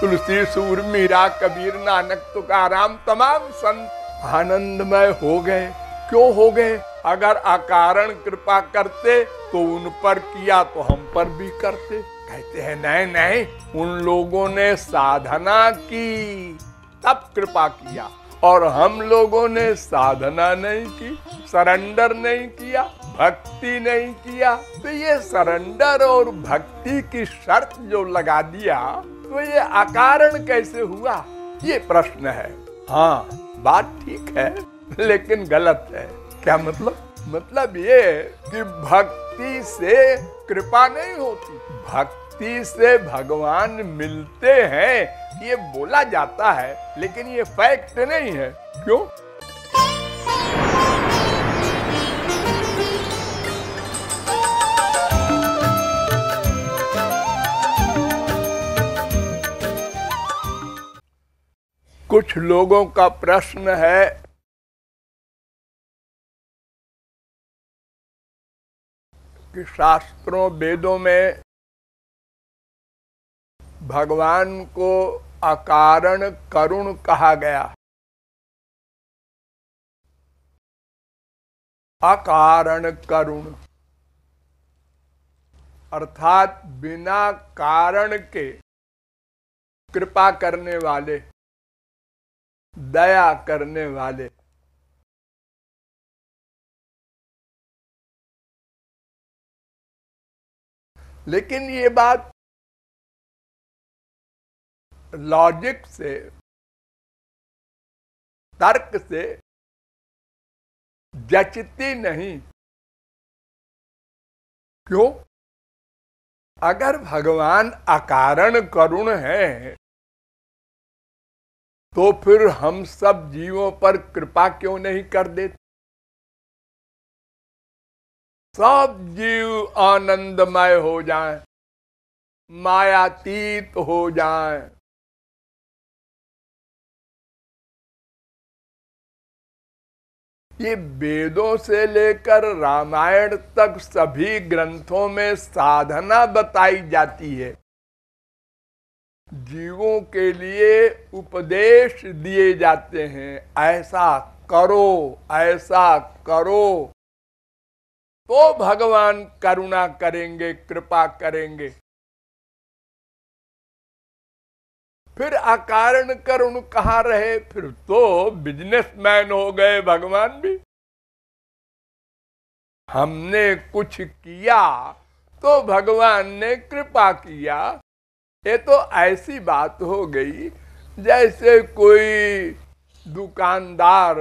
तुलसी सूर मीरा कबीर नानक तुकाराम तमाम संत आनंदमय हो गए क्यों हो गए अगर अकारण कृपा करते तो उन पर किया तो हम पर भी करते कहते हैं नहीं नहीं उन लोगों ने साधना की तब कृपा किया और हम लोगों ने साधना नहीं की सरेंडर नहीं किया भक्ति नहीं किया तो ये सरेंडर और भक्ति की शर्त जो लगा दिया तो ये अकारण कैसे हुआ ये प्रश्न है हाँ बात ठीक है लेकिन गलत है क्या मतलब मतलब ये कि भक्ति से कृपा नहीं होती भक्ति से भगवान मिलते हैं ये बोला जाता है लेकिन ये फैक्ट नहीं है क्यों कुछ लोगों का प्रश्न है कि शास्त्रों वेदों में भगवान को अकारण करुण कहा गया अकारण करुण अर्थात बिना कारण के कृपा करने वाले दया करने वाले लेकिन ये बात लॉजिक से तर्क से जचती नहीं क्यों अगर भगवान अकारण करुण है तो फिर हम सब जीवों पर कृपा क्यों नहीं कर देते सब जीव आनंदमय हो जाए मायातीत हो जाए ये वेदों से लेकर रामायण तक सभी ग्रंथों में साधना बताई जाती है जीवों के लिए उपदेश दिए जाते हैं ऐसा करो ऐसा करो तो भगवान करुणा करेंगे कृपा करेंगे फिर अकारण करुण कहा रहे फिर तो बिजनेसमैन हो गए भगवान भी हमने कुछ किया तो भगवान ने कृपा किया ये तो ऐसी बात हो गई जैसे कोई दुकानदार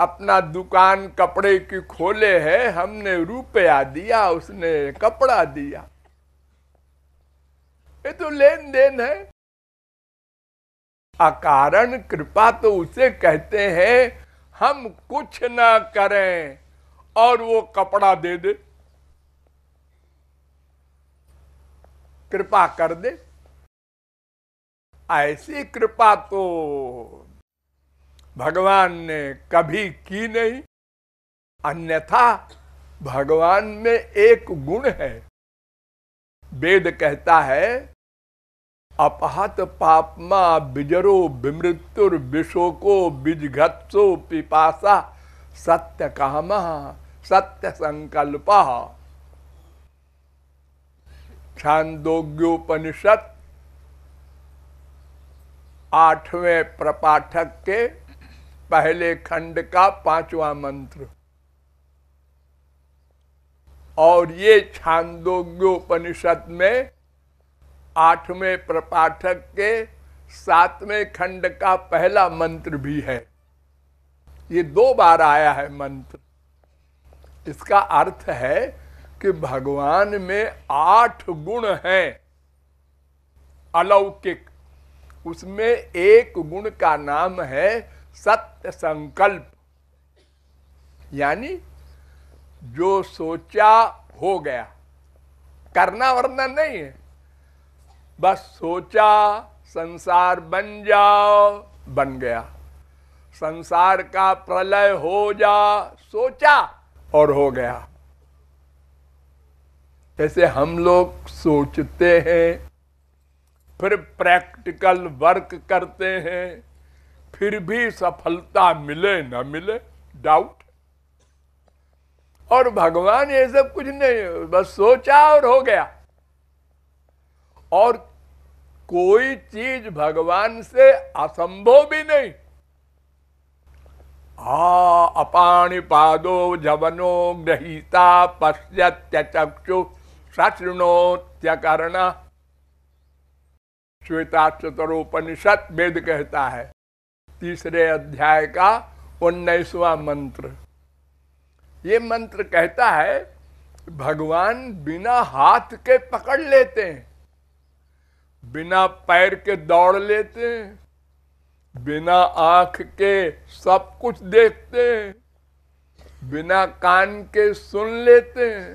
अपना दुकान कपड़े की खोले है हमने रुपया दिया उसने कपड़ा दिया ये तो लेन देन है अकारण कृपा तो उसे कहते हैं हम कुछ ना करें और वो कपड़ा दे दे कृपा कर दे ऐसी कृपा तो भगवान ने कभी की नहीं अन्यथा भगवान में एक गुण है वेद कहता है अपहत पापमा बिजरो विमृत्युर विशोको बिजघत्सो पिपासा सत्य काम सत्य संकल्प छांदोग्योपनिषद आठवें प्रपाठक के पहले खंड का पांचवा मंत्र और ये छांदोग्योपनिषद में आठवें प्रपाठक के सातवें खंड का पहला मंत्र भी है ये दो बार आया है मंत्र इसका अर्थ है कि भगवान में आठ गुण हैं अलौकिक उसमें एक गुण का नाम है सत्य संकल्प यानी जो सोचा हो गया करना वरना नहीं है बस सोचा संसार बन जाओ बन गया संसार का प्रलय हो जा सोचा और हो गया जैसे हम लोग सोचते हैं फिर प्रैक्टिकल वर्क करते हैं फिर भी सफलता मिले न मिले डाउट और भगवान ये सब कुछ नहीं बस सोचा और हो गया और कोई चीज भगवान से असंभव भी नहीं हा अपाणी पादो जवनो ग्रहीता पश्यत्य चक्षु सशृणोत्य करणा श्वेता चतुरोपनिषद वेद कहता है तीसरे अध्याय का उन्नीसवा मंत्र ये मंत्र कहता है भगवान बिना हाथ के पकड़ लेते हैं बिना पैर के दौड़ लेते हैं बिना आंख के सब कुछ देखते हैं बिना कान के सुन लेते हैं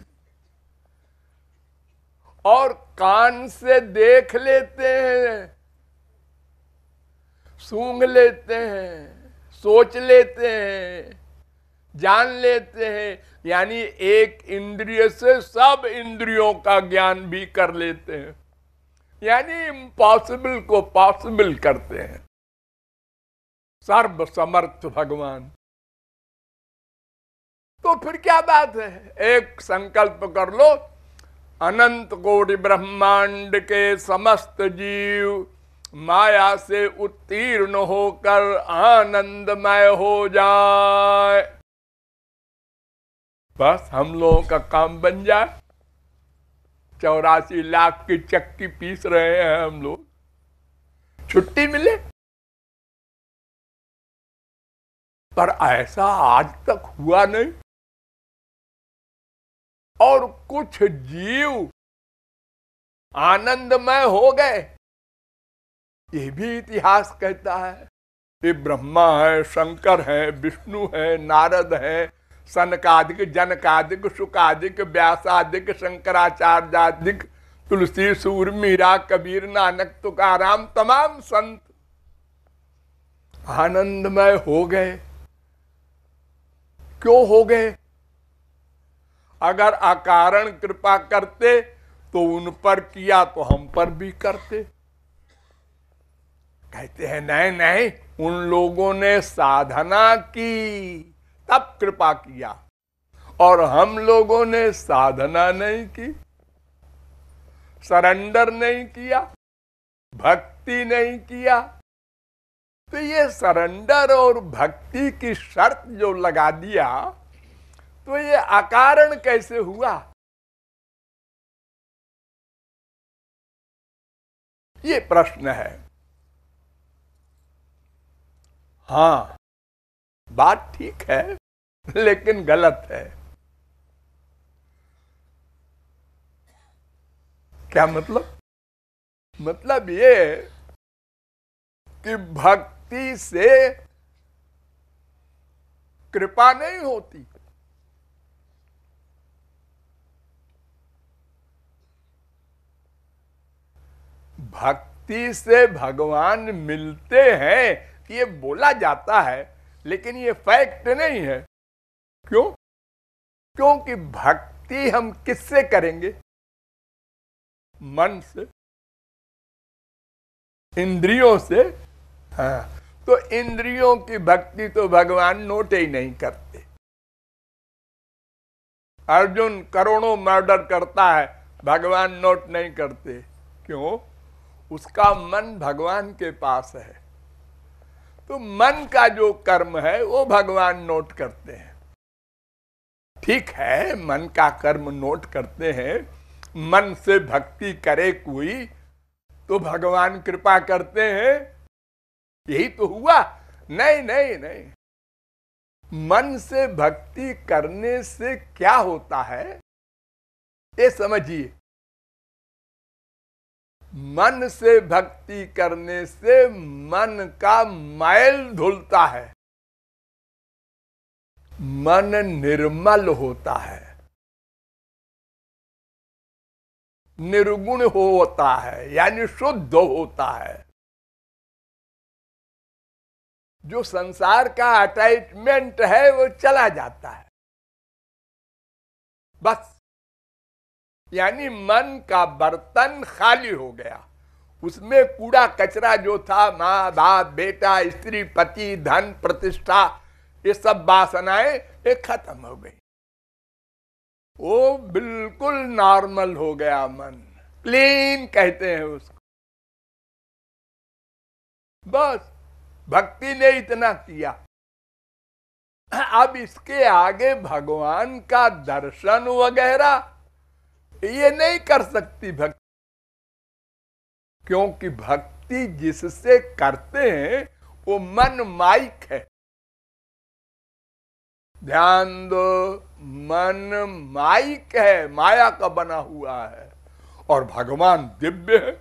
और कान से देख लेते हैं सूंघ लेते हैं सोच लेते हैं जान लेते हैं यानी एक इंद्रिय से सब इंद्रियों का ज्ञान भी कर लेते हैं यानी इम्पॉसिबल को पॉसिबल करते हैं सर्व समर्थ भगवान तो फिर क्या बात है एक संकल्प कर लो अनंत कोटि ब्रह्मांड के समस्त जीव माया से उत्तीर्ण होकर आनंदमय हो जाए बस हम लोगों का काम बन जाए चौरासी लाख की चक्की पीस रहे हैं हम लोग छुट्टी मिले पर ऐसा आज तक हुआ नहीं और कुछ जीव आनंदमय हो गए ये भी इतिहास कहता है ये ब्रह्मा है शंकर है विष्णु है नारद है सनकादिक जनकादिक सुकादिक व्यासादिक शंकराचार्यादिक तुलसी सूर मीरा कबीर नानक तुकाराम तमाम संत आनंदमय हो गए क्यों हो गए अगर अकारण कृपा करते तो उन पर किया तो हम पर भी करते कहते हैं नहीं नहीं उन लोगों ने साधना की तब कृपा किया और हम लोगों ने साधना नहीं की सरेंडर नहीं किया भक्ति नहीं किया तो ये सरेंडर और भक्ति की शर्त जो लगा दिया तो ये अकारण कैसे हुआ ये प्रश्न है हां बात ठीक है लेकिन गलत है क्या मतलब मतलब ये कि भक्ति से कृपा नहीं होती भक्ति से भगवान मिलते हैं ये बोला जाता है लेकिन ये फैक्ट नहीं है क्यों क्योंकि भक्ति हम किससे करेंगे मन से इंद्रियों से हाँ तो इंद्रियों की भक्ति तो भगवान नोट ही नहीं करते अर्जुन करोड़ों मर्डर करता है भगवान नोट नहीं करते क्यों उसका मन भगवान के पास है तो मन का जो कर्म है वो भगवान नोट करते हैं ठीक है मन का कर्म नोट करते हैं मन से भक्ति करे कोई तो भगवान कृपा करते हैं यही तो हुआ नहीं नहीं नहीं मन से भक्ति करने से क्या होता है ये समझिए मन से भक्ति करने से मन का मैल धुलता है मन निर्मल होता है निर्गुण होता है यानी शुद्ध होता है जो संसार का अटैचमेंट है वो चला जाता है बस यानी मन का बर्तन खाली हो गया उसमें कूड़ा कचरा जो था माँ बाप बेटा स्त्री पति धन प्रतिष्ठा ये सब वासनाएं ये खत्म हो गई वो बिल्कुल नॉर्मल हो गया मन क्लीन कहते हैं उसको बस भक्ति ने इतना किया अब इसके आगे भगवान का दर्शन वगैरह ये नहीं कर सकती भक्ति क्योंकि भक्ति जिससे करते हैं वो मन माइक है ध्यान दो मन माइक है माया का बना हुआ है और भगवान दिव्य है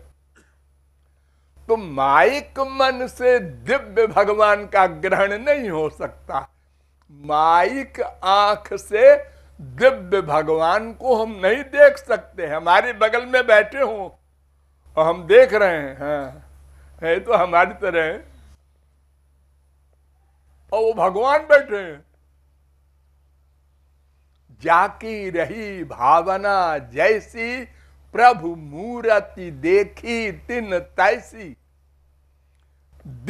तो माइक मन से दिव्य भगवान का ग्रहण नहीं हो सकता माइक आंख से दिव्य भगवान को हम नहीं देख सकते हमारे बगल में बैठे हों और हम देख रहे हैं हाँ है तो हमारी तरह है और वो भगवान बैठे हैं जाकी रही भावना जैसी प्रभु मूर्ति देखी तिन तैसी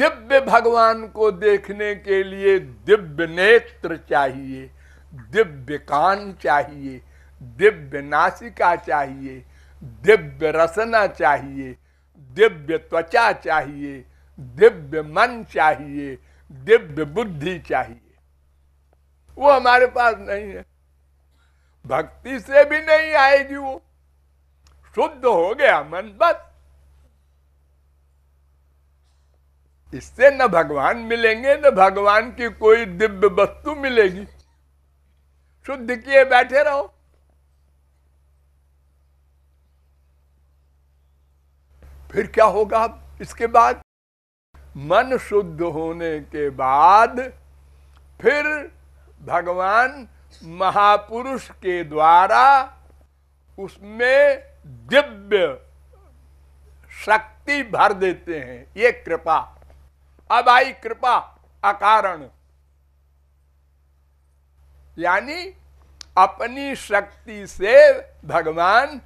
दिव्य भगवान को देखने के लिए दिव्य नेत्र चाहिए दिव्य कान चाहिए दिव्य नासिका चाहिए दिव्य रसना चाहिए दिव्य त्वचा चाहिए दिव्य मन चाहिए दिव्य बुद्धि चाहिए वो हमारे पास नहीं है भक्ति से भी नहीं आएगी वो शुद्ध हो गया मन बस इससे न भगवान मिलेंगे न भगवान की कोई दिव्य वस्तु मिलेगी शुद्ध किए बैठे रहो फिर क्या होगा इसके बाद मन शुद्ध होने के बाद फिर भगवान महापुरुष के द्वारा उसमें दिव्य शक्ति भर देते हैं ये कृपा अब आई कृपा अकारण यानी अपनी शक्ति से भगवान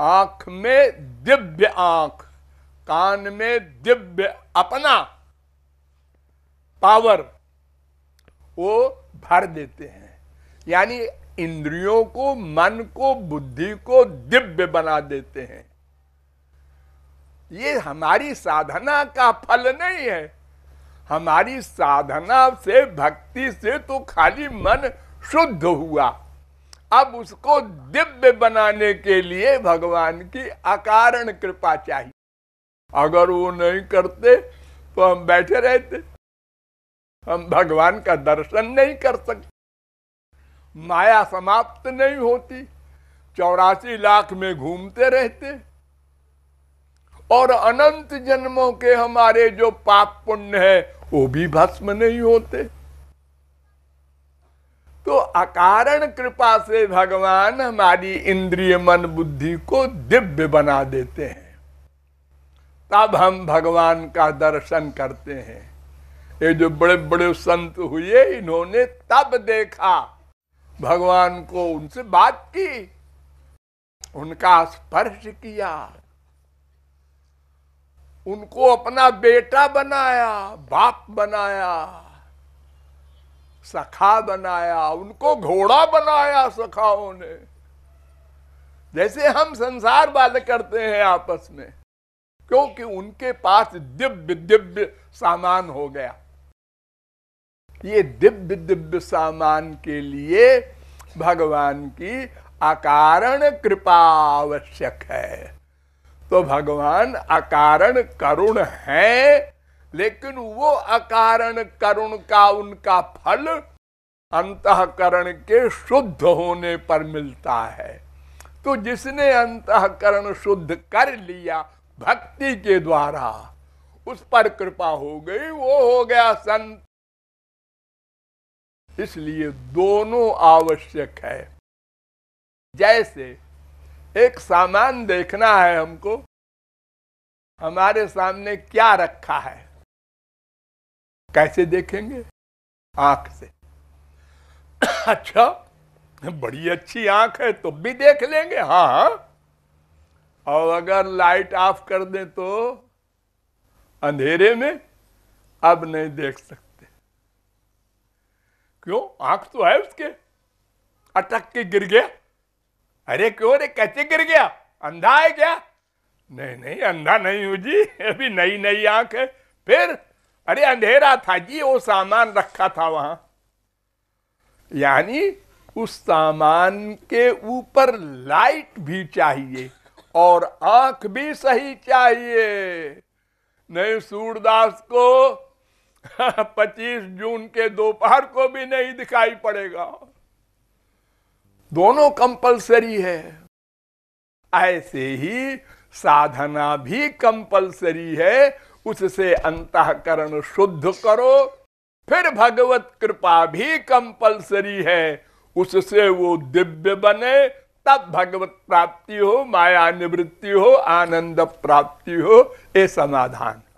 आंख में दिव्य आंख कान में दिव्य अपना पावर वो भर देते हैं यानी इंद्रियों को मन को बुद्धि को दिव्य बना देते हैं ये हमारी साधना का फल नहीं है हमारी साधना से भक्ति से तो खाली मन शुद्ध हुआ अब उसको दिव्य बनाने के लिए भगवान की अकारण कृपा चाहिए अगर वो नहीं करते तो हम बैठे रहते हम भगवान का दर्शन नहीं कर सकते माया समाप्त नहीं होती चौरासी लाख में घूमते रहते और अनंत जन्मों के हमारे जो पाप पुण्य है वो भी भस्म नहीं होते तो अकारण कृपा से भगवान हमारी इंद्रिय मन बुद्धि को दिव्य बना देते हैं तब हम भगवान का दर्शन करते हैं ये जो बड़े बड़े संत हुए इन्होंने तब देखा भगवान को उनसे बात की उनका स्पर्श किया उनको अपना बेटा बनाया बाप बनाया सखा बनाया उनको घोड़ा बनाया सखाओं ने जैसे हम संसार बात करते हैं आपस में क्योंकि उनके पास दिव्य दिव्य सामान हो गया ये दिव्य दिव्य सामान के लिए भगवान की अकारण कृपा आवश्यक है तो भगवान अकारण करुण है लेकिन वो अकारण करुण का उनका फल अंतकरण के शुद्ध होने पर मिलता है तो जिसने अंतकरण शुद्ध कर लिया भक्ति के द्वारा उस पर कृपा हो गई वो हो गया संत इसलिए दोनों आवश्यक है जैसे एक सामान देखना है हमको हमारे सामने क्या रखा है कैसे देखेंगे आंख से अच्छा बड़ी अच्छी आंख है तो भी देख लेंगे हाँ, हाँ और अगर लाइट ऑफ कर दें तो अंधेरे में अब नहीं देख सकते क्यों आंख तो है उसके अटक के गिर गया अरे क्यों रे कैसे गिर गया अंधा है क्या नहीं नहीं अंधा नहीं हूं जी अभी नई नई आंख है फिर अरे अंधेरा था जी वो सामान रखा था वहां यानी उस सामान के ऊपर लाइट भी चाहिए और आंख भी सही चाहिए नहीं सूरदास को 25 जून के दोपहर को भी नहीं दिखाई पड़ेगा दोनों कंपलसरी है ऐसे ही साधना भी कंपलसरी है उससे अंतकरण शुद्ध करो फिर भगवत कृपा भी कंपलसरी है उससे वो दिव्य बने तब भगवत प्राप्ति हो माया निवृत्ति हो आनंद प्राप्ति हो ये समाधान